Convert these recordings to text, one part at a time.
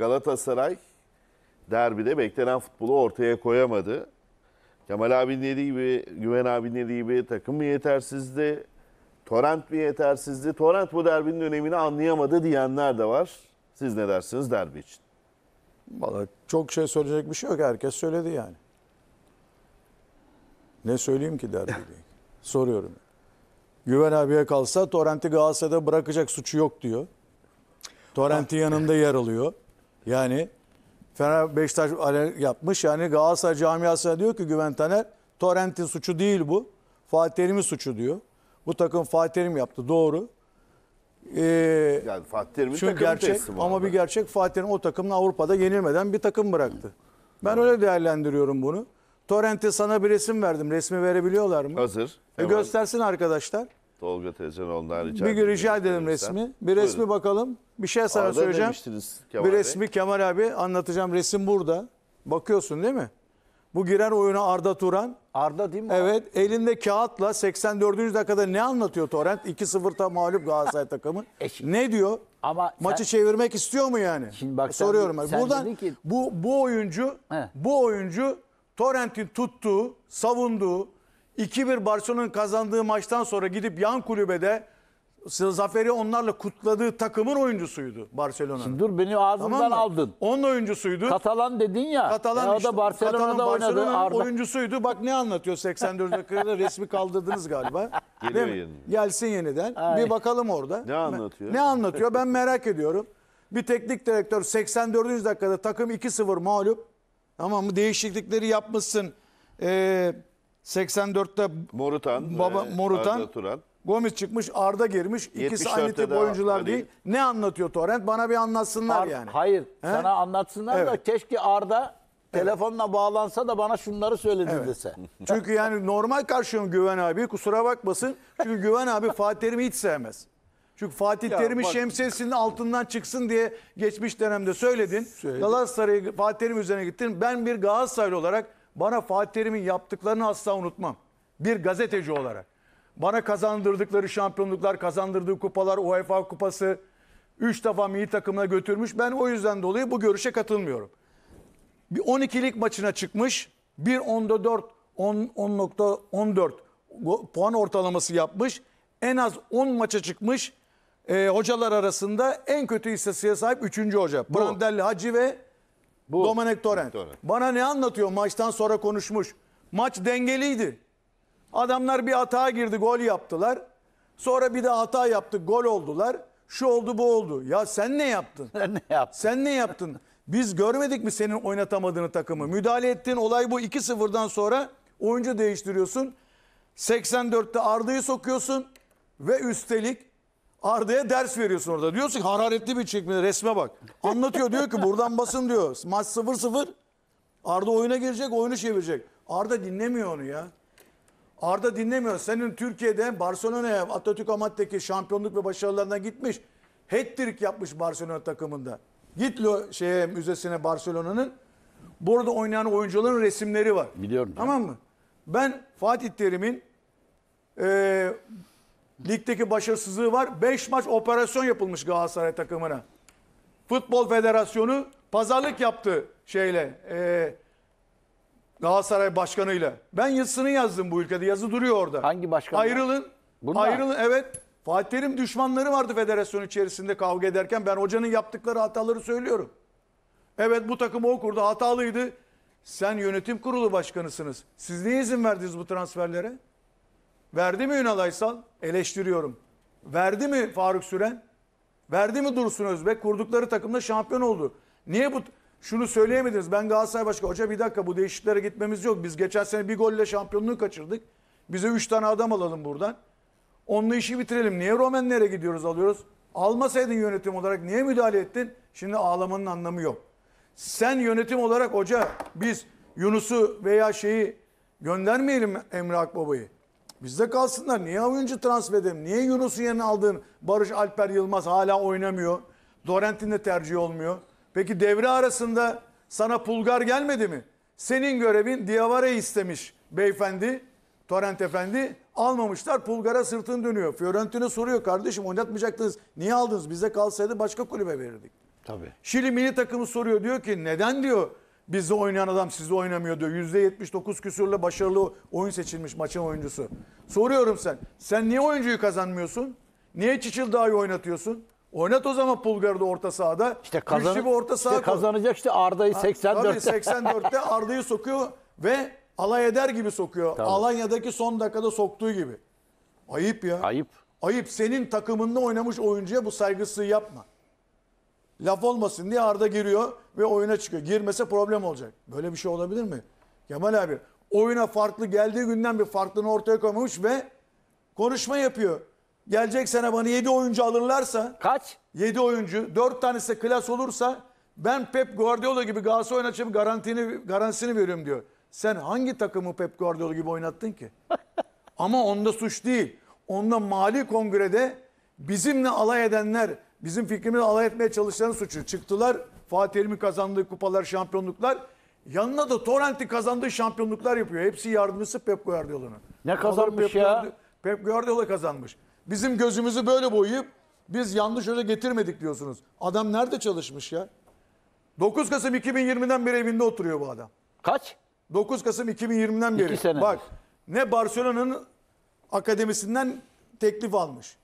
Galatasaray derbide beklenen futbolu ortaya koyamadı. Kemal abinin dediği gibi, Güven abinin dediği gibi takım mı yetersizdi, Torrent mi yetersizdi, Torrent bu derbinin önemini anlayamadı diyenler de var. Siz ne dersiniz derbi için? Vallahi çok şey söyleyecek bir şey yok. Herkes söyledi yani. Ne söyleyeyim ki derbiyle? Soruyorum. Güven abiye kalsa Torrent'i Galatasaray'da bırakacak suçu yok diyor. Torrent'in yanında yer alıyor. Yani Fener Beşiktaş yapmış. Yani Galatasaray camiasına diyor ki Güven Taner Torrent'in suçu değil bu. Fatih Terim'in suçu diyor. Bu takım Fatih Terim yaptı. Doğru. Ee, yani Fatih Terim'in takım gerçek, ama bir gerçek Fatih Terim o takımla Avrupa'da yenilmeden bir takım bıraktı. Ben evet. öyle değerlendiriyorum bunu. Torrent'e sana bir resim verdim. Resmi verebiliyorlar mı? Hazır. E, göstersin arkadaşlar. Tolga teyzen ondan rica Bir gün rica edelim resmi. Bir resmi bakalım. Bir şey sana Arada söyleyeceğim. demiştiniz Kemal bir Bey. resmi Kemal abi anlatacağım. Resim burada. Bakıyorsun değil mi? Bu giren oyuna Arda Turan. Arda değil mi? Evet elinde kağıtla 84. dakikada ne anlatıyor Torrent? 2-0'ta mağlup Galatasaray takımı. Eşi. Ne diyor? Ama sen- Maçı çevirmek istiyor mu yani? Şimdi bak e, sen- Soruyorum. ben. sen Buradan ki- bu bu oyuncu He. bu oyuncu Torrent'in tuttuğu, savunduğu, 2-1 Barcelona'nın kazandığı maçtan sonra gidip yan kulübede zaferi onlarla kutladığı takımın oyuncusuydu Barcelona'nın. Dur beni ağzımdan tamam mı? aldın. Onun oyuncusuydu. Katalan dedin ya. Katalan ya e, o da Barcelona'da Katalan, oynadı. Arda. oyuncusuydu. Bak ne anlatıyor 84 dakikada resmi kaldırdınız galiba. Geliyor yeniden. Gelsin yeniden. Ay. Bir bakalım orada. Ne anlatıyor? Ne anlatıyor ben merak ediyorum. Bir teknik direktör 84. dakikada takım 2-0 mağlup. Tamam mı? Değişiklikleri yapmışsın. Eee 84'te Morutan, Baba, e, Morutan Arda Turan. Gomis çıkmış Arda girmiş. İkisi aynı 74'te tip oyuncular Ali. değil. Ne anlatıyor Torrent? Bana bir anlatsınlar Ar- yani. Hayır, sana anlatsınlar da keşke Arda telefonla bağlansa da bana şunları söyledi dese. Çünkü yani normal karşıyım Güven abi. Kusura bakmasın. Çünkü Güven abi Fatih Terim'i hiç sevmez. Çünkü Fatih Ya Terim'i bak- şemsiyesinin altından çıksın diye geçmiş dönemde söyledin. Galatasaray'ı Fatih Terim üzerine gittin. Ben bir Galatasaraylı olarak bana Fatih Terim'in yaptıklarını asla unutmam. Bir gazeteci olarak. Bana kazandırdıkları şampiyonluklar, kazandırdığı kupalar, UEFA kupası 3 defa milli takımına götürmüş. Ben o yüzden dolayı bu görüşe katılmıyorum. Bir 12'lik maçına çıkmış. 1.14 10.14 puan ortalaması yapmış. En az 10 maça çıkmış. E, hocalar arasında en kötü istatistiğe sahip 3. hoca. Brandelli Hacı ve bu, Domenek Torrent. Torrent. Bana ne anlatıyor maçtan sonra konuşmuş. Maç dengeliydi. Adamlar bir hata girdi gol yaptılar. Sonra bir de hata yaptı gol oldular. Şu oldu bu oldu. Ya sen ne yaptın? Sen ne yaptın? Sen ne yaptın? Biz görmedik mi senin oynatamadığını takımı? Müdahale ettiğin olay bu 2-0'dan sonra oyuncu değiştiriyorsun. 84'te Arda'yı sokuyorsun ve üstelik Arda'ya ders veriyorsun orada. Diyorsun ki hararetli bir çekme resme bak. Anlatıyor diyor ki buradan basın diyor. Maç 0-0. Arda oyuna girecek oyunu çevirecek. Arda dinlemiyor onu ya. Arda dinlemiyor. Senin Türkiye'de Barcelona'ya Atatürk Amat'taki şampiyonluk ve başarılarından gitmiş. hattrick yapmış Barcelona takımında. Git lo şeye müzesine Barcelona'nın. Burada oynayan oyuncuların resimleri var. Biliyorum. Tamam mı? Ben Fatih Terim'in e, Ligdeki başarısızlığı var. 5 maç operasyon yapılmış Galatasaray takımına. Futbol Federasyonu pazarlık yaptı şeyle. E, Galatasaray başkanıyla. Ben yazısını yazdım bu ülkede. Yazı duruyor orada. Hangi başkan? Ayrılın. Bunlar. Ayrılın evet. Fatih Terim düşmanları vardı federasyon içerisinde kavga ederken. Ben hocanın yaptıkları hataları söylüyorum. Evet bu takım o kurdu. Hatalıydı. Sen yönetim kurulu başkanısınız. Siz niye izin verdiniz bu transferlere? Verdi mi Ünal Aysal? Eleştiriyorum. Verdi mi Faruk Süren? Verdi mi Dursun Özbek? Kurdukları takımda şampiyon oldu. Niye bu şunu söyleyemediniz. Ben Galatasaray Başkanı hoca bir dakika bu değişikliklere gitmemiz yok. Biz geçen sene bir golle şampiyonluğu kaçırdık. Bize 3 tane adam alalım buradan. Onunla işi bitirelim. Niye Romenlere gidiyoruz alıyoruz? Almasaydın yönetim olarak niye müdahale ettin? Şimdi ağlamanın anlamı yok. Sen yönetim olarak hoca biz Yunus'u veya şeyi göndermeyelim Emre Akbaba'yı. Bizde kalsınlar. Niye oyuncu transfer edelim? Niye Yunus'u yerine aldın? Barış Alper Yılmaz hala oynamıyor. Dorent'in de tercih olmuyor. Peki devre arasında sana Pulgar gelmedi mi? Senin görevin Diavara'yı istemiş beyefendi. Torrent Efendi almamışlar. Pulgar'a sırtını dönüyor. Fiorentina soruyor kardeşim oynatmayacaktınız. Niye aldınız? Bize kalsaydı başka kulübe verirdik. Tabii. Şili milli takımı soruyor diyor ki neden diyor Bizde oynayan adam sizde oynamıyor diyor. %79 küsurla başarılı oyun seçilmiş maçın oyuncusu. Soruyorum sen. Sen niye oyuncuyu kazanmıyorsun? Niye Çiçil daha iyi oynatıyorsun? Oynat o zaman Pulgar'da orta sahada. İşte, kazan bir orta saha işte koy. kazanacak işte Arda'yı 84'te. Tabii 84'te Arda'yı sokuyor ve alay eder gibi sokuyor. Tamam. Alanya'daki son dakikada soktuğu gibi. Ayıp ya. Ayıp. Ayıp. Senin takımında oynamış oyuncuya bu saygısızlığı yapma laf olmasın diye Arda giriyor ve oyuna çıkıyor. Girmese problem olacak. Böyle bir şey olabilir mi? Kemal abi oyuna farklı geldiği günden bir farklılığını ortaya koymuş ve konuşma yapıyor. Gelecek sene bana 7 oyuncu alırlarsa kaç? 7 oyuncu 4 tanesi klas olursa ben Pep Guardiola gibi Galatasaray oynatacağım garantini, garantisini veriyorum diyor. Sen hangi takımı Pep Guardiola gibi oynattın ki? Ama onda suç değil. Onda mali kongrede bizimle alay edenler bizim fikrimle alay etmeye çalışanın suçu. Çıktılar Fatih Erim'in kazandığı kupalar, şampiyonluklar. Yanına da Torrent'in kazandığı şampiyonluklar yapıyor. Hepsi yardımcısı Pep Guardiola'nın. Ne kazanmış Pep ya? Pep Guardiola kazanmış. Bizim gözümüzü böyle boyayıp biz yanlış öyle getirmedik diyorsunuz. Adam nerede çalışmış ya? 9 Kasım 2020'den beri evinde oturuyor bu adam. Kaç? 9 Kasım 2020'den beri. İki sene. Bak ne Barcelona'nın akademisinden teklif almış.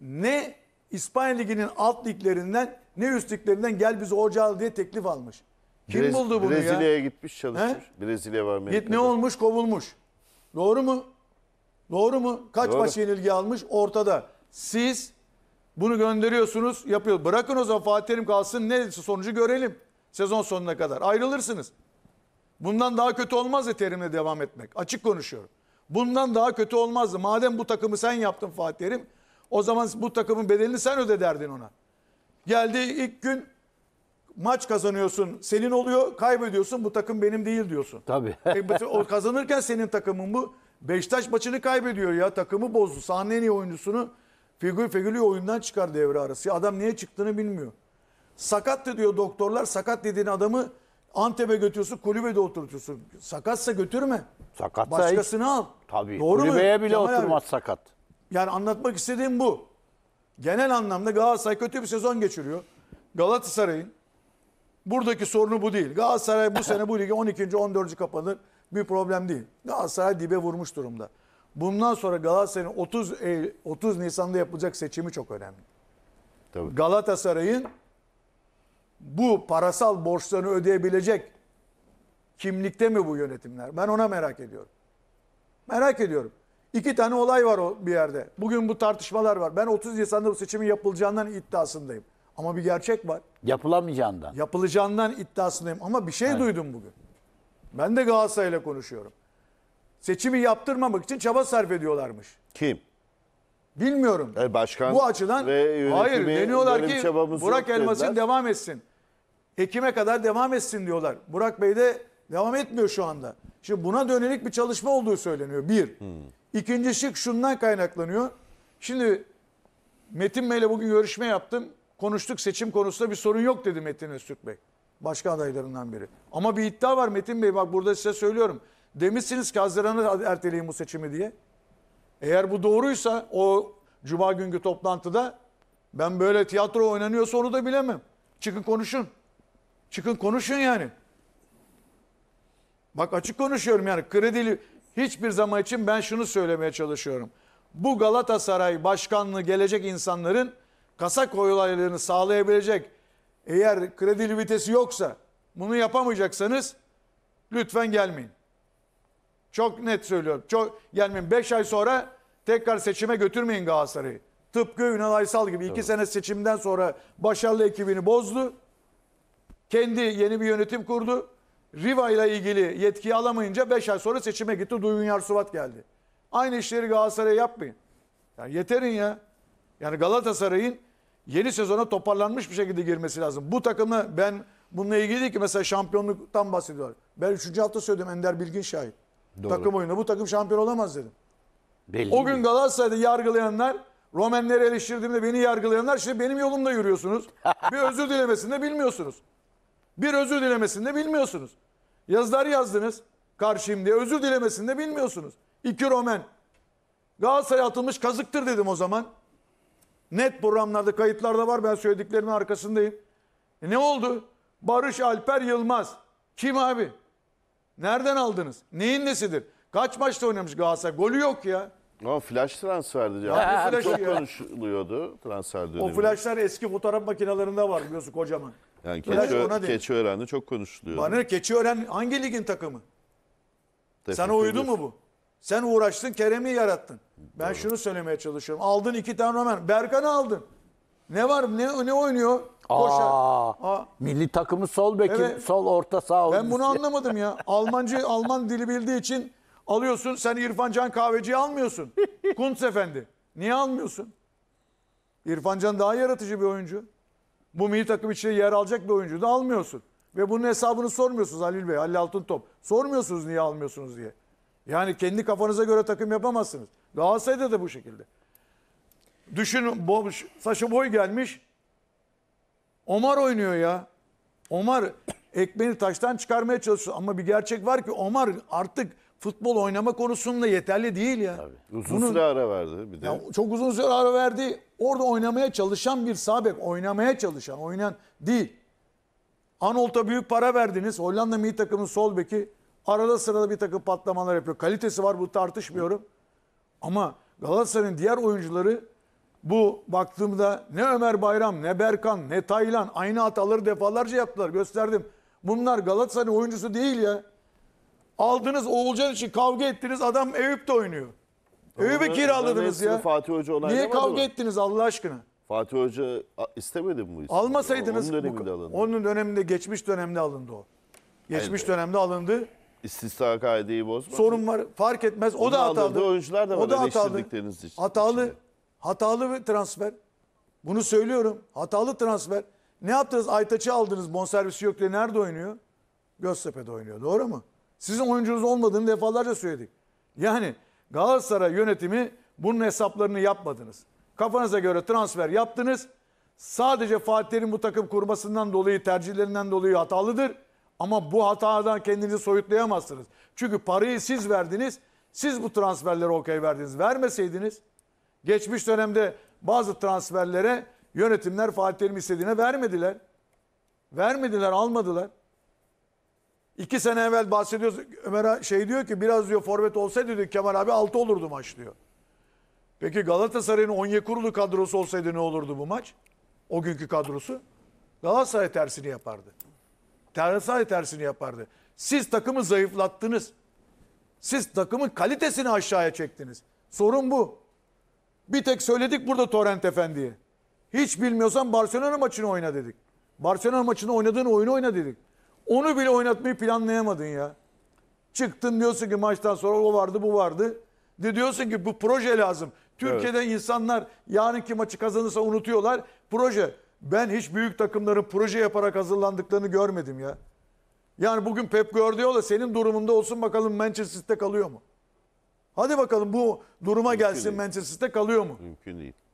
Ne İspanya Ligi'nin alt liglerinden ne üst liglerinden gel bizi al diye teklif almış. Kim Brez, buldu bunu Brezilya'ya ya? Brezilya'ya gitmiş çalışmış. He? Brezilya var Amerika'da. Git ne olmuş kovulmuş. Doğru mu? Doğru mu? Kaç Doğru. maç yenilgi almış ortada. Siz bunu gönderiyorsunuz yapıyor. Bırakın o zaman Fatih Terim kalsın ne sonucu görelim. Sezon sonuna kadar ayrılırsınız. Bundan daha kötü olmazdı Terim'le devam etmek. Açık konuşuyorum. Bundan daha kötü olmazdı. Madem bu takımı sen yaptın Fatih Terim o zaman bu takımın bedelini sen öde derdin ona. Geldi ilk gün maç kazanıyorsun senin oluyor kaybediyorsun bu takım benim değil diyorsun. Tabii. e, o kazanırken senin takımın bu. Beşiktaş maçını kaybediyor ya takımı bozdu. Sahne iyi oyuncusunu figür figürlü oyundan çıkar devre arası. adam niye çıktığını bilmiyor. Sakat diyor doktorlar sakat dediğin adamı Antep'e götürüyorsun kulübede oturtuyorsun. Sakatsa götürme. Sakatsa Başkasını hiç... al. Tabii. Doğru kulübeye mu? bile Cemal oturmaz abi. sakat. Yani anlatmak istediğim bu. Genel anlamda Galatasaray kötü bir sezon geçiriyor. Galatasaray'ın buradaki sorunu bu değil. Galatasaray bu sene bu ligi 12. 14. kapanır. Bir problem değil. Galatasaray dibe vurmuş durumda. Bundan sonra Galatasaray'ın 30 30 e, Nisan'da yapılacak seçimi çok önemli. Tabii. Galatasaray'ın bu parasal borçlarını ödeyebilecek kimlikte mi bu yönetimler? Ben ona merak ediyorum. Merak ediyorum. İki tane olay var o bir yerde. Bugün bu tartışmalar var. Ben 30 Nisan'da bu seçimin yapılacağından iddiasındayım. Ama bir gerçek var. Yapılamayacağından. Yapılacağından iddiasındayım. Ama bir şey evet. duydum bugün. Ben de Galatasaray'la konuşuyorum. Seçimi yaptırmamak için çaba sarf ediyorlarmış. Kim? Bilmiyorum. E başkan Bu açıdan ve hayır deniyorlar ki Burak Elmas'ın devam etsin. Ekim'e kadar devam etsin diyorlar. Burak Bey de devam etmiyor şu anda. Şimdi buna dönelik bir çalışma olduğu söyleniyor. Bir. Hmm. İkinci şık şundan kaynaklanıyor. Şimdi Metin Bey'le bugün görüşme yaptım. Konuştuk seçim konusunda bir sorun yok dedi Metin Öztürk Bey. Başka adaylarından biri. Ama bir iddia var Metin Bey bak burada size söylüyorum. Demişsiniz ki Haziran'a erteleyin bu seçimi diye. Eğer bu doğruysa o cuma günkü toplantıda ben böyle tiyatro oynanıyorsa onu da bilemem. Çıkın konuşun. Çıkın konuşun yani. Bak açık konuşuyorum yani kredili hiçbir zaman için ben şunu söylemeye çalışıyorum. Bu Galatasaray başkanlığı gelecek insanların kasa kolaylığını sağlayabilecek eğer kredi limitesi yoksa bunu yapamayacaksanız lütfen gelmeyin. Çok net söylüyorum. Çok gelmeyin. 5 ay sonra tekrar seçime götürmeyin Galatasaray'ı. Tıpkı Ünal Aysal gibi 2 sene seçimden sonra başarılı ekibini bozdu. Kendi yeni bir yönetim kurdu. Riva ile ilgili yetkiyi alamayınca 5 ay sonra seçime gitti. Duygun Yarsuvat geldi. Aynı işleri Galatasaray yapmayın. Yani yeterin ya. Yani Galatasaray'ın yeni sezona toparlanmış bir şekilde girmesi lazım. Bu takımı ben bununla ilgili değil ki mesela şampiyonluktan bahsediyorlar. Ben 3. hafta söyledim Ender Bilgin şahit. Doğru. Takım oyunu bu takım şampiyon olamaz dedim. Belli o gün Galatasaray'da yargılayanlar Romenleri eleştirdiğimde beni yargılayanlar şimdi benim yolumda yürüyorsunuz. bir özür dilemesinde bilmiyorsunuz. Bir özür dilemesinde bilmiyorsunuz. Yazılar yazdınız. Karşıyım diye. Özür dilemesini de bilmiyorsunuz. İki Romen. Galatasaray'a atılmış kazıktır dedim o zaman. Net programlarda, kayıtlarda var. Ben söylediklerimin arkasındayım. E ne oldu? Barış Alper Yılmaz. Kim abi? Nereden aldınız? Neyin nesidir? Kaç maçta oynamış Galatasaray? Golü yok ya. O flash transferdi ya. Çok ya. konuşuluyordu transfer dönemi. O flashlar eski fotoğraf makinelerinde var biliyorsun kocaman. Yani keçi ona Keçi, de. Keçiören'de çok konuşuluyor. Bana keçi Keçiören hangi ligin takımı? Tebrik Sana uydu mu bu? Sen uğraştın Kerem'i yarattın. Ben şunu söylemeye çalışıyorum. Aldın iki tane Roman. Berkan'ı aldın. Ne var ne ne oynuyor? Koşar. Aa, Aa, milli takımı sol beki, Evet. sol orta sağ ben bunu anlamadım ya. Almancı Alman dili bildiği için alıyorsun. Sen İrfan Can Kahveci'yi almıyorsun. Kuntz Efendi. Niye almıyorsun? İrfan Can daha yaratıcı bir oyuncu bu milli takım için yer alacak bir oyuncu da almıyorsun. Ve bunun hesabını sormuyorsunuz Halil Bey, Halil Altıntop. Sormuyorsunuz niye almıyorsunuz diye. Yani kendi kafanıza göre takım yapamazsınız. Galatasaray'da da bu şekilde. Düşün bo Saşa Boy gelmiş. Omar oynuyor ya. Omar ekmeğini taştan çıkarmaya çalışıyor. Ama bir gerçek var ki Omar artık futbol oynama konusunda yeterli değil ya. Tabii. Uzun Bunun, süre ara verdi bir de. Ya, çok uzun süre ara verdi. Orada oynamaya çalışan bir sabek. Oynamaya çalışan, oynayan değil. Anolt'a büyük para verdiniz. Hollanda milli takımın sol beki arada sırada bir takım patlamalar yapıyor. Kalitesi var bu tartışmıyorum. Ama Galatasaray'ın diğer oyuncuları bu baktığımda ne Ömer Bayram, ne Berkan, ne Taylan aynı hataları defalarca yaptılar. Gösterdim. Bunlar Galatasaray oyuncusu değil ya. Aldınız Oğulcan için kavga ettiniz adam Eyüp de oynuyor. Eyüp'e kiraladınız ya. Fatih Hoca Niye kavga mı? ettiniz Allah aşkına? Fatih Hoca istemedi mi bu ismi? Almasaydınız. Onun döneminde alındı. Onun döneminde geçmiş dönemde alındı o. Geçmiş Hayır. dönemde alındı. İstisna kaideyi bozma. Sorun var fark etmez. O Onun da hatalı. oyuncular da var o da hatalı. Için. Hatalı. Hatalı bir transfer. Bunu söylüyorum. Hatalı transfer. Ne yaptınız? Aytaç'ı aldınız. Bonservisi yok diye nerede oynuyor? Göztepe'de oynuyor. Doğru mu? Sizin oyuncunuz olmadığını defalarca söyledik. Yani Galatasaray yönetimi bunun hesaplarını yapmadınız. Kafanıza göre transfer yaptınız. Sadece Fatih Terim bu takım kurmasından dolayı, tercihlerinden dolayı hatalıdır. Ama bu hatadan kendinizi soyutlayamazsınız. Çünkü parayı siz verdiniz. Siz bu transferlere okey verdiniz. Vermeseydiniz geçmiş dönemde bazı transferlere yönetimler Fatih Terim istediğine vermediler. Vermediler, almadılar. İki sene evvel bahsediyoruz. Ömer şey diyor ki biraz diyor forvet olsaydı diyor Kemal abi altı olurdu maç diyor. Peki Galatasaray'ın Onyekuru kadrosu olsaydı ne olurdu bu maç? O günkü kadrosu. Galatasaray tersini yapardı. Galatasaray tersini yapardı. Siz takımı zayıflattınız. Siz takımın kalitesini aşağıya çektiniz. Sorun bu. Bir tek söyledik burada Torrent Efendi'ye. Hiç bilmiyorsan Barcelona maçını oyna dedik. Barcelona maçını oynadığın oyunu oyna dedik. Onu bile oynatmayı planlayamadın ya. Çıktın diyorsun ki maçtan sonra o vardı bu vardı. De diyorsun ki bu proje lazım. Türkiye'de evet. insanlar yarınki maçı kazanırsa unutuyorlar. Proje. Ben hiç büyük takımların proje yaparak hazırlandıklarını görmedim ya. Yani bugün Pep Guardiola senin durumunda olsun bakalım Manchester'da kalıyor mu? Hadi bakalım bu duruma Mümkün gelsin değil. Manchester kalıyor mu? Mümkün değil.